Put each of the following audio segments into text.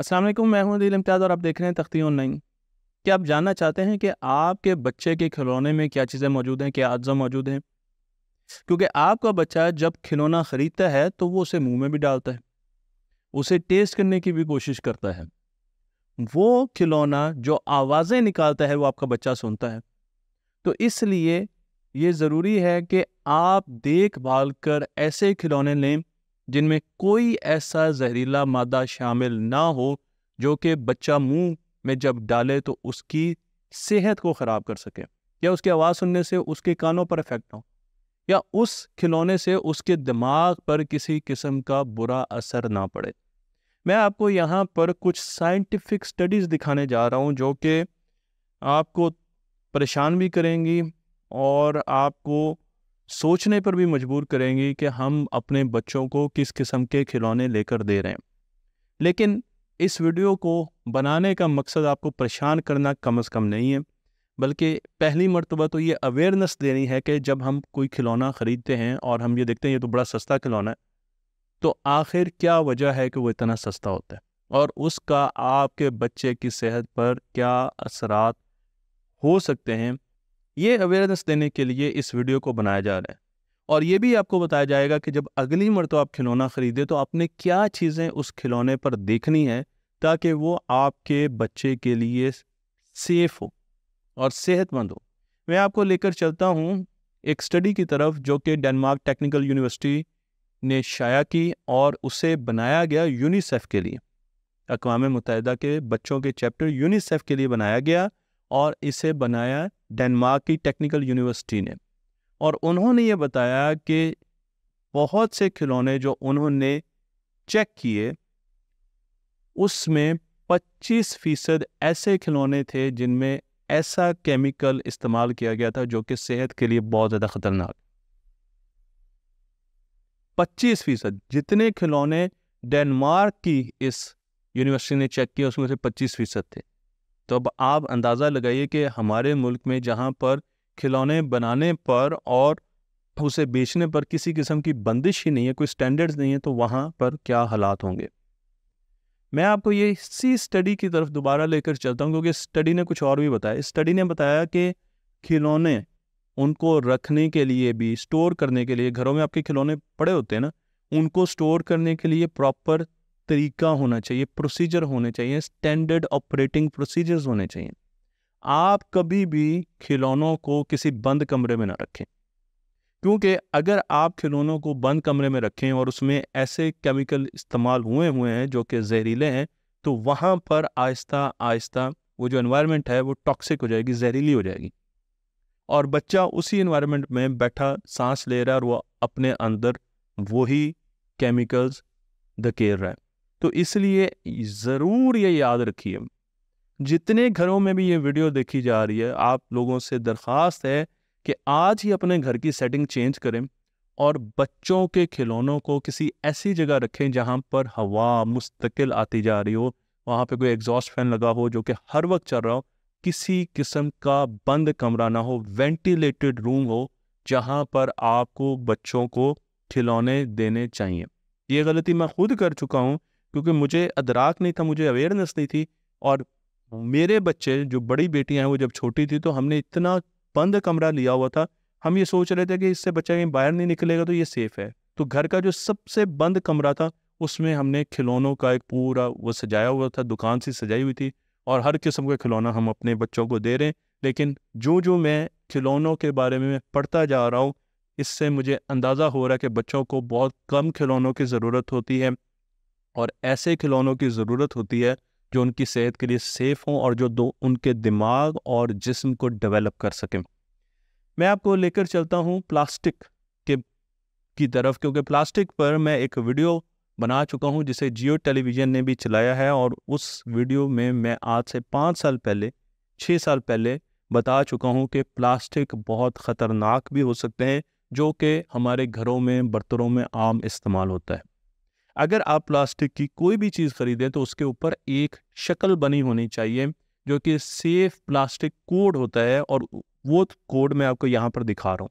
वालेकुम मैं हूं दिल इम्तियाज़ और आप देख रहे हैं तख्ती ऑनलाइन क्या आप जानना चाहते हैं कि आपके बच्चे के खिलौने में क्या चीज़ें मौजूद हैं क्या अज्जा मौजूद हैं क्योंकि आपका बच्चा जब खिलौना ख़रीदता है तो वो उसे मुंह में भी डालता है उसे टेस्ट करने की भी कोशिश करता है वो खिलौना जो आवाज़ें निकालता है वो आपका बच्चा सुनता है तो इसलिए ये ज़रूरी है कि आप देखभाल कर ऐसे खिलौने लें जिनमें कोई ऐसा जहरीला मादा शामिल ना हो जो कि बच्चा मुंह में जब डाले तो उसकी सेहत को ख़राब कर सके या उसकी आवाज़ सुनने से उसके कानों पर इफेक्ट हो या उस खिलौने से उसके दिमाग पर किसी किस्म का बुरा असर ना पड़े मैं आपको यहाँ पर कुछ साइंटिफिक स्टडीज़ दिखाने जा रहा हूँ जो कि आपको परेशान भी करेंगी और आपको सोचने पर भी मजबूर करेंगे कि हम अपने बच्चों को किस किस्म के खिलौने लेकर दे रहे हैं लेकिन इस वीडियो को बनाने का मकसद आपको परेशान करना कम अज़ कम नहीं है बल्कि पहली मरतबा तो ये अवेयरनेस देनी है कि जब हम कोई खिलौना ख़रीदते हैं और हम ये देखते हैं ये तो बड़ा सस्ता खिलौना है तो आखिर क्या वजह है कि वो इतना सस्ता होता है और उसका आपके बच्चे की सेहत पर क्या असरात हो सकते हैं ये अवेयरनेस देने के लिए इस वीडियो को बनाया जा रहा है और ये भी आपको बताया जाएगा कि जब अगली मर तो आप खिलौना ख़रीदें तो आपने क्या चीज़ें उस खिलौने पर देखनी है ताकि वो आपके बच्चे के लिए सेफ हो और सेहतमंद हो मैं आपको लेकर चलता हूँ एक स्टडी की तरफ जो कि डेनमार्क टेक्निकल यूनिवर्सिटी ने शाया की और उसे बनाया गया यूनिसेफ के लिए अकवा मुतहदा के बच्चों के चैप्टर यूनिसेफ के लिए बनाया गया और इसे बनाया डेनमार्क की टेक्निकल यूनिवर्सिटी ने और उन्होंने ये बताया कि बहुत से खिलौने जो उन्होंने चेक किए उसमें 25 फीसद ऐसे खिलौने थे जिनमें ऐसा केमिकल इस्तेमाल किया गया था जो कि सेहत के लिए बहुत ज़्यादा ख़तरनाक 25 फीसद जितने खिलौने डेनमार्क की इस यूनिवर्सिटी ने चेक किया उसमें से 25 फीसद थे तो अब आप अंदाज़ा लगाइए कि हमारे मुल्क में जहाँ पर खिलौने बनाने पर और उसे बेचने पर किसी किस्म की बंदिश ही नहीं है कोई स्टैंडर्ड्स नहीं है तो वहाँ पर क्या हालात होंगे मैं आपको ये इसी स्टडी की तरफ दोबारा लेकर चलता हूँ क्योंकि स्टडी ने कुछ और भी बताया स्टडी ने बताया कि खिलौने उनको रखने के लिए भी स्टोर करने के लिए घरों में आपके खिलौने पड़े होते हैं ना उनको स्टोर करने के लिए प्रॉपर तरीका होना चाहिए प्रोसीजर होने चाहिए स्टैंडर्ड ऑपरेटिंग प्रोसीजर्स होने चाहिए आप कभी भी खिलौनों को किसी बंद कमरे में ना रखें क्योंकि अगर आप खिलौनों को बंद कमरे में रखें और उसमें ऐसे केमिकल इस्तेमाल हुए हुए हैं जो कि जहरीले हैं तो वहाँ पर आहिस्ता आहिस्ता वो जो इन्वायरमेंट है वो टॉक्सिक हो जाएगी जहरीली हो जाएगी और बच्चा उसी इन्वायरमेंट में बैठा सांस ले रहा है और वह अपने अंदर वही केमिकल्स धकेर रहा है तो इसलिए ज़रूर ये याद रखिए जितने घरों में भी ये वीडियो देखी जा रही है आप लोगों से दरख्वास्त है कि आज ही अपने घर की सेटिंग चेंज करें और बच्चों के खिलौनों को किसी ऐसी जगह रखें जहाँ पर हवा मुस्तकिल आती जा रही हो वहाँ पे कोई एग्जॉस्ट फैन लगा हो जो कि हर वक्त चल रहा हो किसी किस्म का बंद कमरा ना हो वेंटिलेटेड रूम हो जहाँ पर आपको बच्चों को खिलौने देने चाहिए ये गलती मैं खुद कर चुका हूँ क्योंकि मुझे अदराक नहीं था मुझे अवेयरनेस नहीं थी और मेरे बच्चे जो बड़ी बेटियां हैं वो जब छोटी थी तो हमने इतना बंद कमरा लिया हुआ था हम ये सोच रहे थे कि इससे बच्चा कहीं बाहर नहीं निकलेगा तो ये सेफ़ है तो घर का जो सबसे बंद कमरा था उसमें हमने खिलौनों का एक पूरा वो सजाया हुआ था दुकान सी सजाई हुई थी और हर किस्म का खिलौना हम अपने बच्चों को दे रहे हैं लेकिन जो जो मैं खिलौनों के बारे में पढ़ता जा रहा हूँ इससे मुझे अंदाज़ा हो रहा है कि बच्चों को बहुत कम खिलौनों की ज़रूरत होती है और ऐसे खिलौनों की ज़रूरत होती है जो उनकी सेहत के लिए सेफ़ हों और जो दो उनके दिमाग और जिस्म को डेवलप कर सकें मैं आपको लेकर चलता हूँ प्लास्टिक के की तरफ क्योंकि प्लास्टिक पर मैं एक वीडियो बना चुका हूँ जिसे जियो टेलीविज़न ने भी चलाया है और उस वीडियो में मैं आज से पाँच साल पहले छः साल पहले बता चुका हूँ कि प्लास्टिक बहुत ख़तरनाक भी हो सकते हैं जो कि हमारे घरों में बर्तनों में आम इस्तेमाल होता है अगर आप प्लास्टिक की कोई भी चीज़ खरीदें तो उसके ऊपर एक शक्ल बनी होनी चाहिए जो कि सेफ प्लास्टिक कोड होता है और वो कोड मैं आपको यहाँ पर दिखा रहा हूँ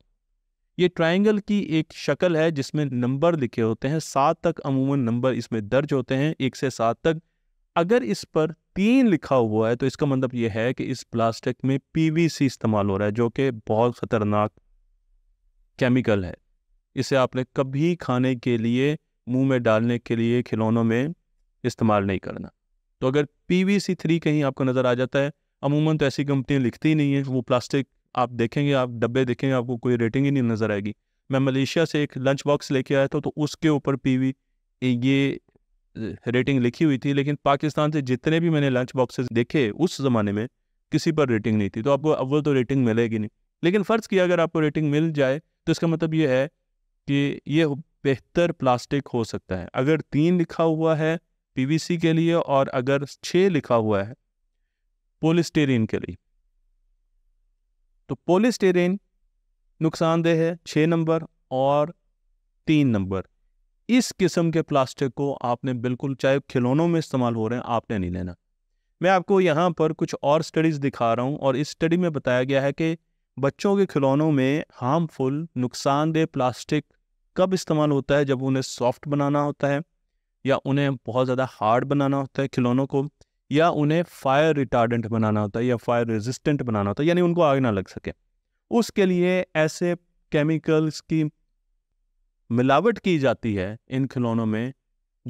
ये ट्रायंगल की एक शक्ल है जिसमें नंबर लिखे होते हैं सात तक अमूमन नंबर इसमें दर्ज होते हैं एक से सात तक अगर इस पर तीन लिखा हुआ है तो इसका मतलब यह है कि इस प्लास्टिक में पीवीसी इस्तेमाल हो रहा है जो कि बहुत ख़तरनाक केमिकल है इसे आपने कभी खाने के लिए मुंह में डालने के लिए खिलौनों में इस्तेमाल नहीं करना तो अगर पी वी सी थ्री कहीं आपको नज़र आ जाता है अमूमन तो ऐसी कंपनियाँ लिखती ही नहीं है वो प्लास्टिक आप देखेंगे आप डब्बे देखेंगे आपको कोई रेटिंग ही नहीं नज़र आएगी मैं मलेशिया से एक लंच बॉक्स लेके आया था तो उसके ऊपर पी वी ये रेटिंग लिखी हुई थी लेकिन पाकिस्तान से जितने भी मैंने लंच बॉक्सेस देखे उस ज़माने में किसी पर रेटिंग नहीं थी तो आपको अव्वल तो रेटिंग मिलेगी नहीं लेकिन फ़र्ज़ किया अगर आपको रेटिंग मिल जाए तो इसका मतलब ये है कि ये बेहतर प्लास्टिक हो सकता है अगर तीन लिखा हुआ है पीवीसी के लिए और अगर छः लिखा हुआ है पोलिस्टेरिन के लिए तो पोलिस्टेरिन नुकसानदेह है छः नंबर और तीन नंबर इस किस्म के प्लास्टिक को आपने बिल्कुल चाहे खिलौनों में इस्तेमाल हो रहे हैं आपने नहीं लेना मैं आपको यहाँ पर कुछ और स्टडीज़ दिखा रहा हूँ और इस स्टडी में बताया गया है कि बच्चों के खिलौनों में हार्मफुल नुकसानदेह प्लास्टिक कब इस्तेमाल होता है जब उन्हें सॉफ्ट बनाना होता है या उन्हें बहुत ज़्यादा हार्ड बनाना होता है खिलौनों को या उन्हें फायर रिटार्डेंट बनाना होता है या फायर रेजिस्टेंट बनाना होता है यानी उनको आग ना लग सके उसके लिए ऐसे केमिकल्स की मिलावट की जाती है इन खिलौनों में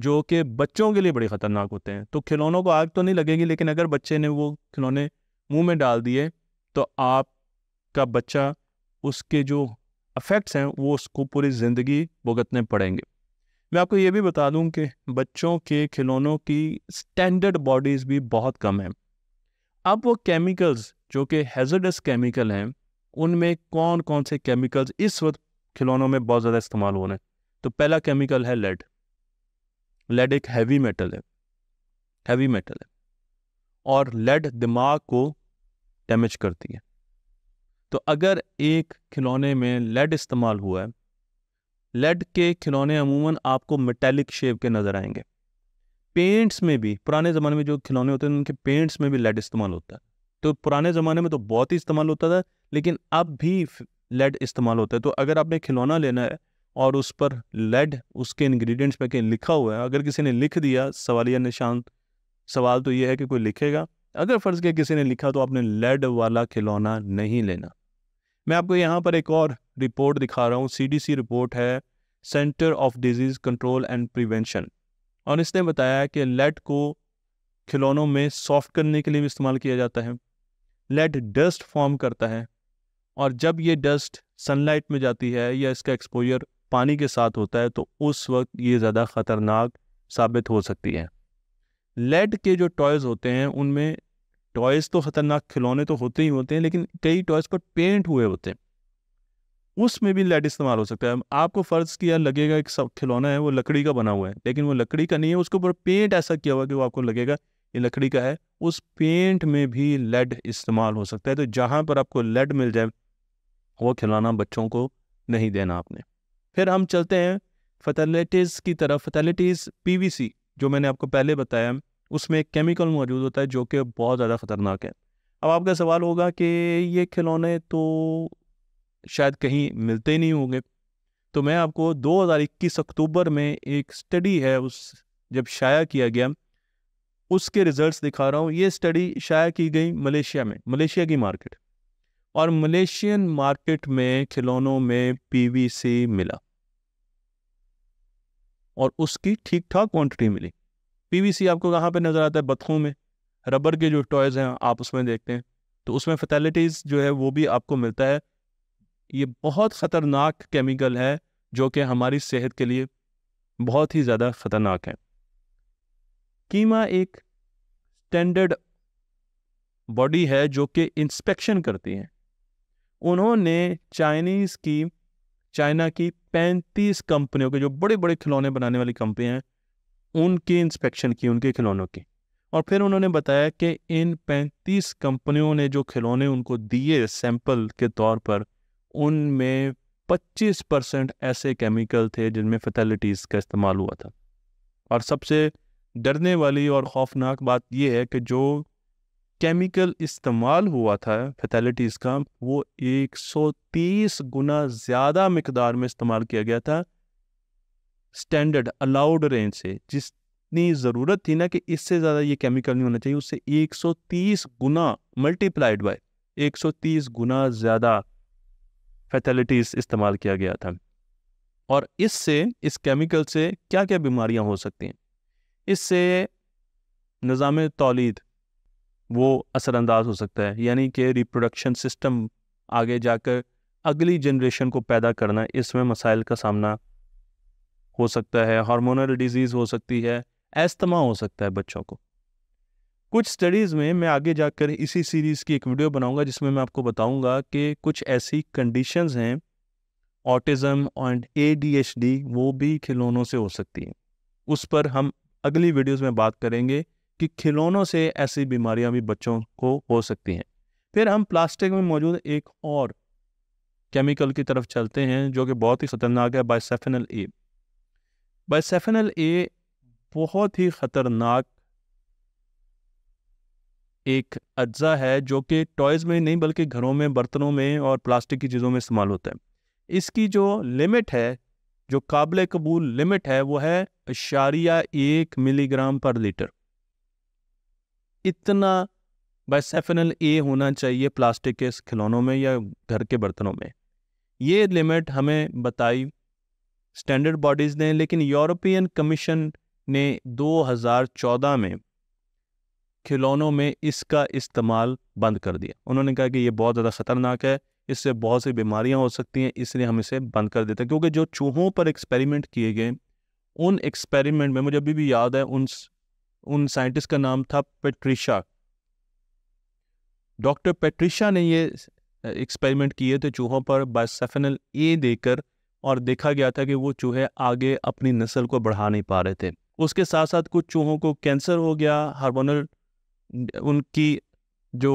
जो कि बच्चों के लिए बड़े ख़तरनाक होते हैं तो खिलौनों को आग तो नहीं लगेगी लेकिन अगर बच्चे ने वो खिलौने मुंह में डाल दिए तो आपका बच्चा उसके जो अफेक्ट्स हैं वो उसको पूरी ज़िंदगी भुगतने पड़ेंगे मैं आपको ये भी बता दूं कि बच्चों के खिलौनों की स्टैंडर्ड बॉडीज़ भी बहुत कम हैं अब वो केमिकल्स जो कि हैजर्डस केमिकल हैं उनमें कौन कौन से केमिकल्स इस वक्त खिलौनों में बहुत ज़्यादा इस्तेमाल हो रहे हैं तो पहला केमिकल है लेड लेड एक हैवी मेटल है हैवी मेटल है और लेड दिमाग को डैमेज करती है तो अगर एक खिलौने में लेड इस्तेमाल हुआ है लेड के खिलौने अमूमन आपको मेटेलिक शेप के नज़र आएंगे पेंट्स में भी पुराने ज़माने में जो खिलौने होते हैं उनके पेंट्स में भी लेड इस्तेमाल होता है तो पुराने ज़माने में तो बहुत ही इस्तेमाल होता था लेकिन अब भी लेड इस्तेमाल होता है तो अगर आपने खिलौना लेना है और उस पर लेड उसके इंग्रेडिएंट्स पर कहीं लिखा हुआ है अगर किसी ने लिख दिया सवालिया निशान सवाल तो ये है कि कोई लिखेगा अगर फ़र्ज़ के किसी ने लिखा तो आपने लेड वाला खिलौना नहीं लेना मैं आपको यहाँ पर एक और रिपोर्ट दिखा रहा हूँ सीडीसी रिपोर्ट है centre of disease control and prevention और इसने बताया कि लेट को खिलौनों में सॉफ्ट करने के लिए भी इस्तेमाल किया जाता है लेट डस्ट फॉर्म करता है और जब ये डस्ट सनलाइट में जाती है या इसका एक्सपोजर पानी के साथ होता है तो उस वक्त ये ज़्यादा ख़तरनाक साबित हो सकती है लेड के जो टॉयज़ होते हैं उनमें टॉयज़ तो ख़तरनाक खिलौने तो होते ही होते हैं लेकिन कई टॉयज़ पर पेंट हुए होते हैं उसमें भी लेड इस्तेमाल हो सकता है आपको फ़र्ज़ किया लगेगा एक सब खिलौना है वो लकड़ी का बना हुआ है लेकिन वो लकड़ी का नहीं है उसके ऊपर पेंट ऐसा किया हुआ कि वो आपको लगेगा ये लकड़ी का है उस पेंट में भी लेड इस्तेमाल हो सकता है तो जहाँ पर आपको लेड मिल जाए वो खिलौना बच्चों को नहीं देना आपने फिर हम चलते हैं फतेलिटीज़ की तरफ फतेलिटीज़ पी जो मैंने आपको पहले बताया उसमें एक केमिकल मौजूद होता है जो कि बहुत ज़्यादा ख़तरनाक है अब आपका सवाल होगा कि ये खिलौने तो शायद कहीं मिलते ही नहीं होंगे तो मैं आपको 2021 अक्टूबर में एक स्टडी है उस जब शाया किया गया उसके रिजल्ट्स दिखा रहा हूँ ये स्टडी शाया की गई मलेशिया में मलेशिया की मार्केट और मलेशियन मार्केट में खिलौनों में पीवीसी मिला और उसकी ठीक ठाक क्वांटिटी मिली पीवीसी आपको कहाँ पे नज़र आता है बतखों में रबर के जो टॉयज़ हैं आप उसमें देखते हैं तो उसमें फैटेलिटीज़ जो है वो भी आपको मिलता है ये बहुत ख़तरनाक केमिकल है जो कि हमारी सेहत के लिए बहुत ही ज़्यादा ख़तरनाक है कीमा एक स्टैंडर्ड बॉडी है जो कि इंस्पेक्शन करती है उन्होंने चाइनीज़ की चाइना की पैंतीस कंपनियों के जो बड़े बड़े खिलौने बनाने वाली कंपनियाँ हैं उनके इंस्पेक्शन की उनके खिलौनों की और फिर उन्होंने बताया कि इन 35 कंपनियों ने जो खिलौने उनको दिए सैंपल के तौर पर उनमें 25 परसेंट ऐसे केमिकल थे जिनमें फैटलिटीज़ का इस्तेमाल हुआ था और सबसे डरने वाली और खौफनाक बात यह है कि जो केमिकल इस्तेमाल हुआ था फैटलिटीज़ का वो 130 गुना ज़्यादा मकदार में इस्तेमाल किया गया था स्टैंडर्ड अलाउड रेंज से जितनी ज़रूरत थी ना कि इससे ज़्यादा ये केमिकल नहीं होना चाहिए उससे 130 गुना मल्टीप्लाइड बाय 130 गुना ज़्यादा फैटलिटीज़ इस्तेमाल किया गया था और इससे इस केमिकल से क्या क्या बीमारियां हो सकती हैं इससे निज़ाम तोलीद वो असरानंदाज हो सकता है यानी कि रिप्रोडक्शन सिस्टम आगे जाकर अगली जनरेशन को पैदा करना इसमें मसाइल का सामना हो सकता है हार्मोनल डिजीज़ हो सकती है एस्तमा हो सकता है बच्चों को कुछ स्टडीज़ में मैं आगे जाकर इसी सीरीज़ की एक वीडियो बनाऊंगा जिसमें मैं आपको बताऊंगा कि कुछ ऐसी कंडीशंस हैं ऑटिज़म एंड एडीएचडी वो भी खिलौनों से हो सकती है उस पर हम अगली वीडियोस में बात करेंगे कि खिलौनों से ऐसी बीमारियां भी बच्चों को हो सकती हैं फिर हम प्लास्टिक में मौजूद एक और केमिकल की तरफ चलते हैं जो कि बहुत ही खतरनाक है बाइसेफेनल ए बाइसेफेनल ए बहुत ही ख़तरनाक एक अज्जा है जो कि टॉयज़ में नहीं बल्कि घरों में बर्तनों में और प्लास्टिक की चीज़ों में इस्तेमाल होता है इसकी जो लिमिट है जो काबिल कबूल लिमिट है वो है अशारिया एक मिलीग्राम पर लीटर इतना बाइसेफेनल ए होना चाहिए प्लास्टिक के खिलौनों में या घर के बर्तनों में ये लिमिट हमें बताई स्टैंडर्ड बॉडीज ने लेकिन यूरोपियन कमीशन ने 2014 में खिलौनों में इसका इस्तेमाल बंद कर दिया उन्होंने कहा कि ये बहुत ज़्यादा ख़तरनाक है इससे बहुत सी बीमारियां हो सकती हैं इसलिए हम इसे बंद कर देते हैं क्योंकि जो चूहों पर एक्सपेरिमेंट किए गए उन एक्सपेरिमेंट में मुझे अभी भी याद है उन उन साइंटिस्ट का नाम था पेट्रिशा डॉक्टर पेट्रिशा ने ये एक्सपेरिमेंट किए थे चूहों पर बाइसेफेनल ए देकर और देखा गया था कि वो चूहे आगे अपनी नस्ल को बढ़ा नहीं पा रहे थे उसके साथ साथ कुछ चूहों को कैंसर हो गया हार्मोनल उनकी जो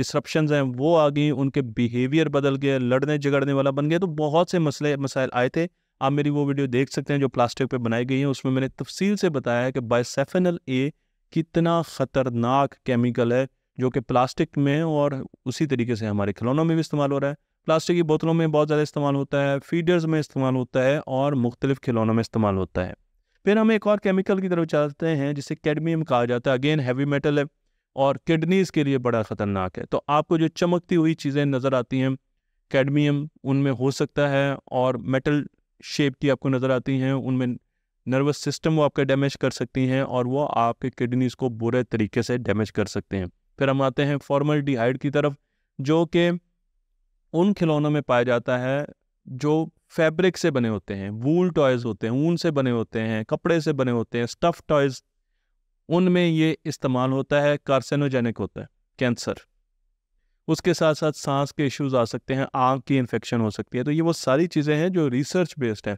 डिसरप्शन हैं वो आ गई उनके बिहेवियर बदल गए लड़ने झगड़ने वाला बन गया तो बहुत से मसले मसाइल आए थे आप मेरी वो वीडियो देख सकते हैं जो प्लास्टिक पे बनाई गई है उसमें मैंने तफसील से बताया है कि बाइसेफेनल ए कितना ख़तरनाक केमिकल है जो कि प्लास्टिक में और उसी तरीके से हमारे खिलौनों में भी इस्तेमाल हो रहा है प्लास्टिक की बोतलों में बहुत ज़्यादा इस्तेमाल होता है फीडर्स में इस्तेमाल होता है और मुख्तलिफ खिलौनों में इस्तेमाल होता है फिर हम एक और केमिकल की तरफ चलते हैं जिसे कैडमियम कहा जाता है अगेन हैवी मेटल है और किडनीज़ के लिए बड़ा ख़तरनाक है तो आपको जो चमकती हुई चीज़ें नज़र आती हैं कैडमियम उनमें हो सकता है और मेटल शेप की आपको नज़र आती हैं उनमें नर्वस सिस्टम वो आपका डैमेज कर सकती हैं और वो आपके किडनीज़ को बुरे तरीके से डैमेज कर सकते हैं फिर हम आते हैं फॉर्मल डिहाइड की तरफ जो कि उन खिलौनों में पाया जाता है जो फैब्रिक से बने होते हैं वूल टॉयज़ होते हैं ऊन से बने होते हैं कपड़े से बने होते हैं स्टफ़ टॉयज़ उनमें ये इस्तेमाल होता है कार्सिनोजेनिक होता है कैंसर उसके साथ साथ सांस के इश्यूज आ सकते हैं आँख की इन्फेक्शन हो सकती है तो ये वो सारी चीज़ें हैं जो रिसर्च बेस्ड है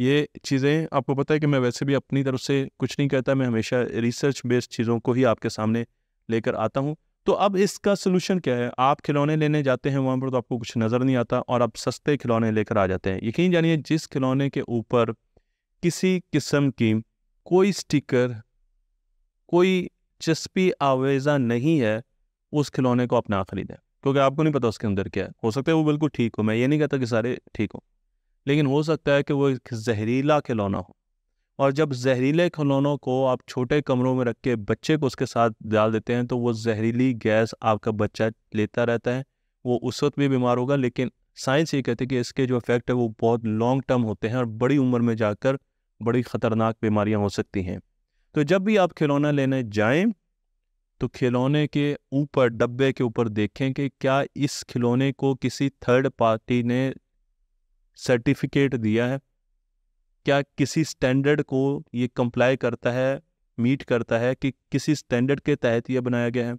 ये चीज़ें आपको पता है कि मैं वैसे भी अपनी तरफ से कुछ नहीं कहता मैं हमेशा रिसर्च बेस्ड चीज़ों को ही आपके सामने लेकर आता हूँ तो अब इसका सलूशन क्या है आप खिलौने लेने जाते हैं वहाँ पर तो आपको कुछ नज़र नहीं आता और आप सस्ते खिलौने लेकर आ जाते हैं यकीन जानिए जिस खिलौने के ऊपर किसी किस्म की कोई स्टिकर कोई चस्पी आवेजा नहीं है उस खिलौने को आप ना ख़रीदें क्योंकि आपको नहीं पता उसके अंदर क्या है हो सकता है वो बिल्कुल ठीक हो मैं ये नहीं कहता कि सारे ठीक हों लेकिन हो सकता है कि वो एक जहरीला खिलौना हो और जब जहरीले खिलौनों को आप छोटे कमरों में रख के बच्चे को उसके साथ डाल देते हैं तो वो जहरीली गैस आपका बच्चा लेता रहता है वो उस वक्त भी बीमार होगा लेकिन साइंस ये कहते हैं कि इसके जो इफेक्ट है वो बहुत लॉन्ग टर्म होते हैं और बड़ी उम्र में जाकर बड़ी ख़तरनाक बीमारियां हो सकती हैं तो जब भी आप खिलौना लेने जाएं तो खिलौने के ऊपर डब्बे के ऊपर देखें कि क्या इस खिलौने को किसी थर्ड पार्टी ने सर्टिफिकेट दिया है क्या किसी स्टैंडर्ड को ये कंप्लाई करता है मीट करता है कि किसी स्टैंडर्ड के तहत यह बनाया गया है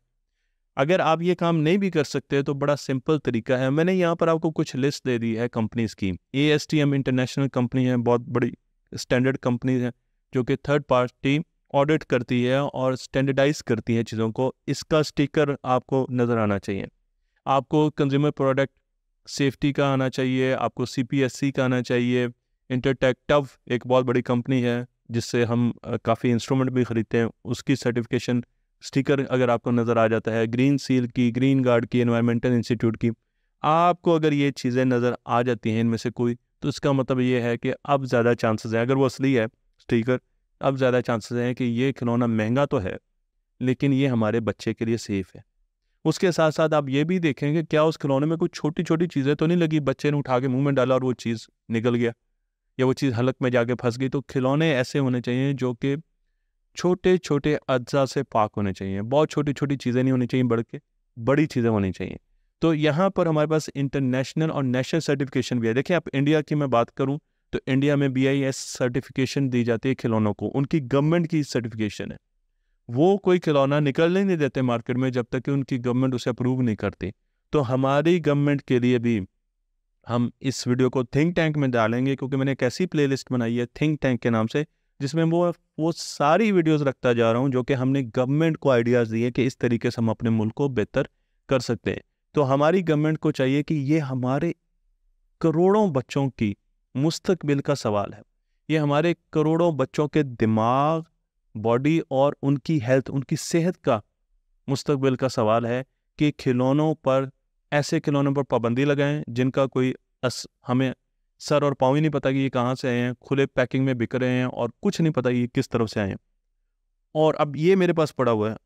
अगर आप ये काम नहीं भी कर सकते तो बड़ा सिंपल तरीका है मैंने यहाँ पर आपको कुछ लिस्ट दे दी है कंपनीज़ की A S T M international company है बहुत बड़ी स्टैंडर्ड कंपनी है जो कि थर्ड पार्टी ऑडिट करती है और स्टैंडर्डाइज करती है चीज़ों को इसका स्टिकर आपको नज़र आना चाहिए आपको कंज्यूमर प्रोडक्ट सेफ्टी का आना चाहिए आपको सी का आना चाहिए इंटरटेक्टव एक बहुत बड़ी कंपनी है जिससे हम काफ़ी इंस्ट्रूमेंट भी ख़रीदते हैं उसकी सर्टिफिकेशन स्टिकर अगर आपको नज़र आ जाता है ग्रीन सील की ग्रीन गार्ड की इन्वायरमेंटल इंस्टीट्यूट की आपको अगर ये चीज़ें नज़र आ जाती हैं इनमें से कोई तो इसका मतलब ये है कि अब ज़्यादा चांसेस हैं अगर वो असली है स्टिकर अब ज़्यादा चांसेस हैं कि ये खिलौना महंगा तो है लेकिन ये हमारे बच्चे के लिए सेफ़ है उसके साथ साथ आप ये भी देखें कि क्या उस खिलौने में कोई छोटी छोटी चीज़ें तो नहीं लगी बच्चे ने उठा के मुंह में डाला और वो चीज़ निकल गया या वो चीज़ हलक में जाके फंस गई तो खिलौने ऐसे होने चाहिए जो कि छोटे छोटे अज्जा से पाक होने चाहिए बहुत छोटी छोटी चीज़ें नहीं होनी चाहिए बढ़ के बड़ी चीज़ें होनी चाहिए तो यहाँ पर हमारे पास इंटरनेशनल और नेशनल सर्टिफिकेशन भी है देखिए आप इंडिया की मैं बात करूँ तो इंडिया में बी सर्टिफिकेशन दी जाती है खिलौनों को उनकी गवर्नमेंट की सर्टिफिकेशन है वो कोई खिलौना निकलने नहीं देते मार्केट में जब तक कि उनकी गवर्नमेंट उसे अप्रूव नहीं करती तो हमारी गवर्नमेंट के लिए भी हम इस वीडियो को थिंक टैंक में डालेंगे क्योंकि मैंने एक ऐसी प्ले बनाई है थिंक टैंक के नाम से जिसमें वो वो सारी वीडियोस रखता जा रहा हूँ जो कि हमने गवर्नमेंट को आइडियाज़ दिए कि इस तरीके से हम अपने मुल्क को बेहतर कर सकते हैं तो हमारी गवर्नमेंट को चाहिए कि ये हमारे करोड़ों बच्चों की मुस्तबिल का सवाल है ये हमारे करोड़ों बच्चों के दिमाग बॉडी और उनकी हेल्थ उनकी सेहत का मुस्तबिल का सवाल है कि खिलौनों पर ऐसे खिलौनों पर पाबंदी लगाएं जिनका कोई अस हमें सर और पाँव ही नहीं पता कि ये कहाँ से आए हैं खुले पैकिंग में बिक रहे हैं और कुछ नहीं पता ये किस तरफ से आए हैं और अब ये मेरे पास पड़ा हुआ है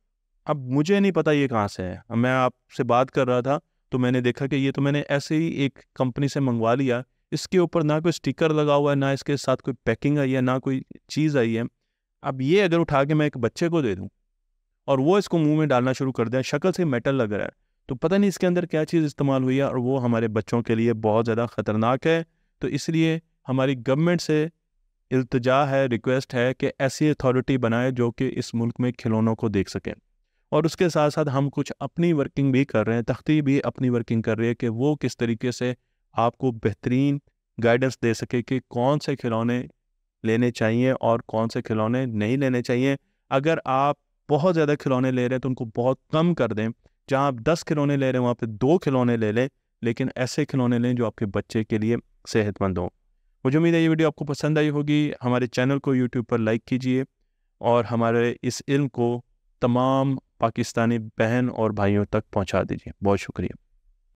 अब मुझे नहीं पता ये कहाँ से है मैं आपसे बात कर रहा था तो मैंने देखा कि ये तो मैंने ऐसे ही एक कंपनी से मंगवा लिया इसके ऊपर ना कोई स्टिकर लगा हुआ है ना इसके साथ कोई पैकिंग आई है ना कोई चीज़ आई है अब ये अगर उठा के मैं एक बच्चे को दे दूँ और वो इसको मुंह में डालना शुरू कर दें शक्ल से मेटल लग रहा है तो पता नहीं इसके अंदर क्या चीज़ इस्तेमाल हुई है और वो हमारे बच्चों के लिए बहुत ज़्यादा ख़तरनाक है तो इसलिए हमारी गवर्नमेंट से इल्तजा है रिक्वेस्ट है कि ऐसी अथॉरिटी बनाए जो कि इस मुल्क में खिलौनों को देख सकें और उसके साथ साथ हम कुछ अपनी वर्किंग भी कर रहे हैं तख्ती भी अपनी वर्किंग कर रही है कि वो किस तरीके से आपको बेहतरीन गाइडेंस दे सके कि कौन से खिलौने लेने चाहिए और कौन से खिलौने नहीं लेने चाहिए अगर आप बहुत ज़्यादा खिलौने ले रहे हैं तो उनको बहुत कम कर दें जहाँ आप दस खिलौने ले रहे हैं वहाँ पर दो खिलौने ले लें लेकिन ऐसे खिलौने लें जो आपके बच्चे के लिए सेहतमंद हों मुझे उम्मीद है ये वीडियो आपको पसंद आई होगी हमारे चैनल को यूट्यूब पर लाइक कीजिए और हमारे इस इल्म को तमाम पाकिस्तानी बहन और भाइयों तक पहुँचा दीजिए बहुत शुक्रिया